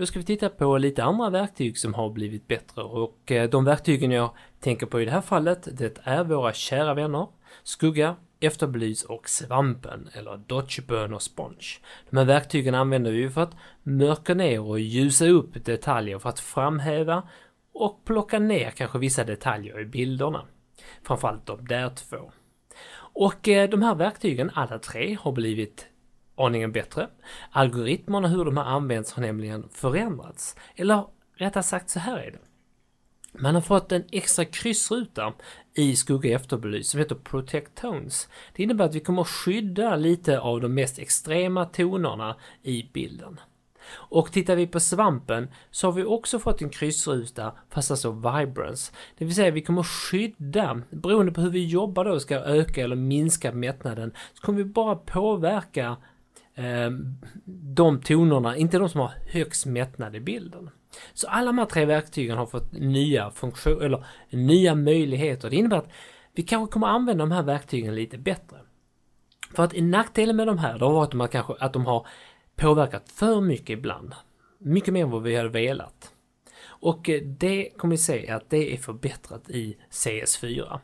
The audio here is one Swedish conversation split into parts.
Då ska vi titta på lite andra verktyg som har blivit bättre och eh, de verktygen jag tänker på i det här fallet det är våra kära vänner Skugga, efterbelys och Svampen eller Dodgebön och Sponge. De här verktygen använder vi för att mörka ner och ljusa upp detaljer för att framhäva och plocka ner kanske vissa detaljer i bilderna. Framförallt de där två. Och eh, de här verktygen alla tre har blivit aningen bättre. Algoritmerna hur de har använts har nämligen förändrats. Eller rättare sagt så här är det. Man har fått en extra kryssruta i skugga efterbelys som heter Protect Tones. Det innebär att vi kommer skydda lite av de mest extrema tonerna i bilden. Och tittar vi på svampen så har vi också fått en kryssruta fast alltså vibrance. Det vill säga vi kommer skydda, beroende på hur vi jobbar då, ska öka eller minska mättnaden, så kommer vi bara påverka Ehm, de tonerna, inte de som har högst mättnad i bilden. Så alla de här tre verktygen har fått nya funktioner, eller nya möjligheter. Det innebär att vi kanske kommer använda de här verktygen lite bättre. För att nackdelen med de här, det har varit att, man kanske, att de har påverkat för mycket ibland. Mycket mer än vad vi hade velat. Och eh, det kommer vi se att det är förbättrat i CS4.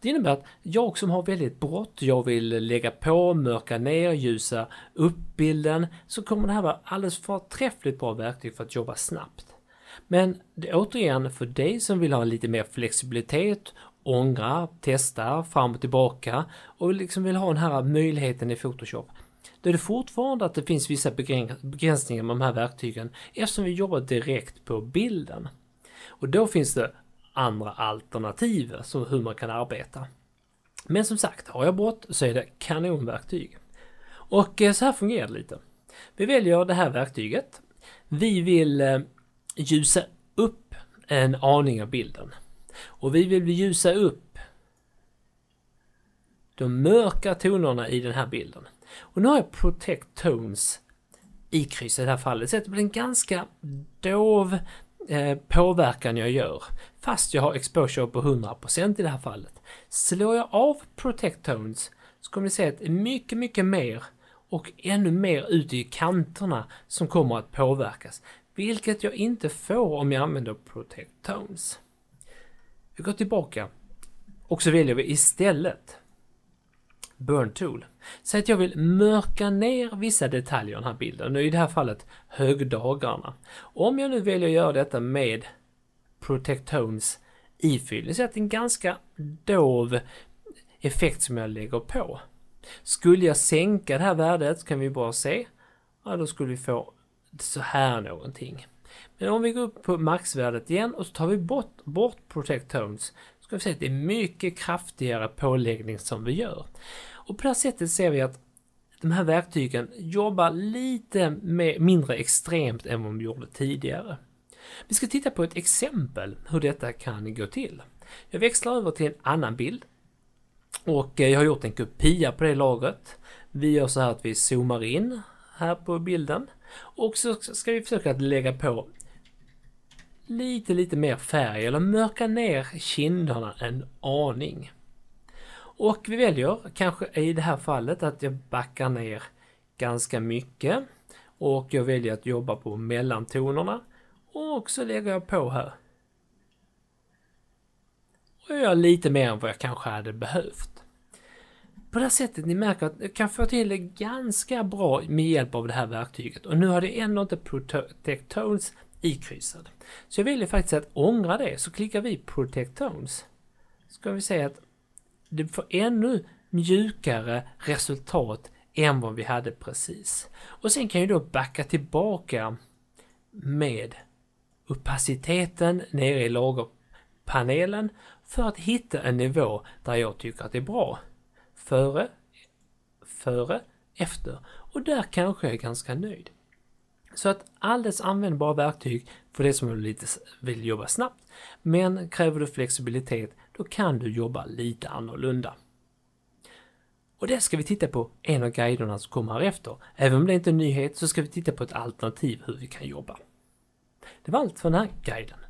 Det innebär att jag som har väldigt brått, jag vill lägga på, mörka ner, ljusa upp bilden, så kommer det här vara alldeles förträffligt bra verktyg för att jobba snabbt. Men det, återigen, för dig som vill ha lite mer flexibilitet, ångra, testa fram och tillbaka och liksom vill ha den här möjligheten i Photoshop. Då är det fortfarande att det finns vissa begränsningar med de här verktygen eftersom vi jobbar direkt på bilden. Och då finns det andra alternativ som hur man kan arbeta. Men som sagt, har jag brått så är det kanonverktyg. Och eh, så här fungerar det lite. Vi väljer det här verktyget. Vi vill eh, ljusa upp en aning av bilden. Och vi vill ljusa upp de mörka tonerna i den här bilden. Och nu har jag Protect Tones i krysset i det här fallet. Så det blir en ganska dov Eh, påverkan jag gör, fast jag har exposure på 100% i det här fallet. Slår jag av Protect Tones så kommer ni se att det är mycket, mycket mer och ännu mer ute i kanterna som kommer att påverkas. Vilket jag inte får om jag använder Protect Tones. Vi går tillbaka och så väljer vi istället Burn Tool. Säg att jag vill mörka ner vissa detaljer i den här bilden, nu i det här fallet högdagarna. Om jag nu väljer att göra detta med Protect Protectones ifyll, så att det är en ganska dov effekt som jag lägger på. Skulle jag sänka det här värdet kan vi bara se, ja då skulle vi få så här någonting. Men om vi går upp på maxvärdet igen och så tar vi bort, bort Protect Tones vi att det är mycket kraftigare påläggning som vi gör. Och på det här sättet ser vi att de här verktygen jobbar lite mer, mindre extremt än vad de gjorde tidigare. Vi ska titta på ett exempel hur detta kan gå till. Jag växlar över till en annan bild och eh, jag har gjort en kopia på det lagret. Vi gör så här att vi zoomar in här på bilden och så ska vi försöka lägga på lite, lite mer färg eller mörka ner kinderna en aning. Och vi väljer kanske i det här fallet att jag backar ner ganska mycket och jag väljer att jobba på mellantonerna och så lägger jag på här. Och jag gör lite mer än vad jag kanske hade behövt. På det här sättet ni märker att jag kan få till det ganska bra med hjälp av det här verktyget och nu har det ändå inte Protect Tones ikryssad. Så jag väljer faktiskt att ångra det, så klickar vi Protect Tones. Så kan vi se att du får ännu mjukare resultat än vad vi hade precis. Och sen kan jag då backa tillbaka med opaciteten nere i lagerpanelen för att hitta en nivå där jag tycker att det är bra. Före, före, efter och där kanske jag är ganska nöjd. Så att alldeles användbara verktyg för det som lite vill jobba snabbt. Men kräver du flexibilitet, då kan du jobba lite annorlunda. Och det ska vi titta på en av guiderna som kommer här efter. Även om det inte är en nyhet så ska vi titta på ett alternativ hur vi kan jobba. Det var allt för den här guiden.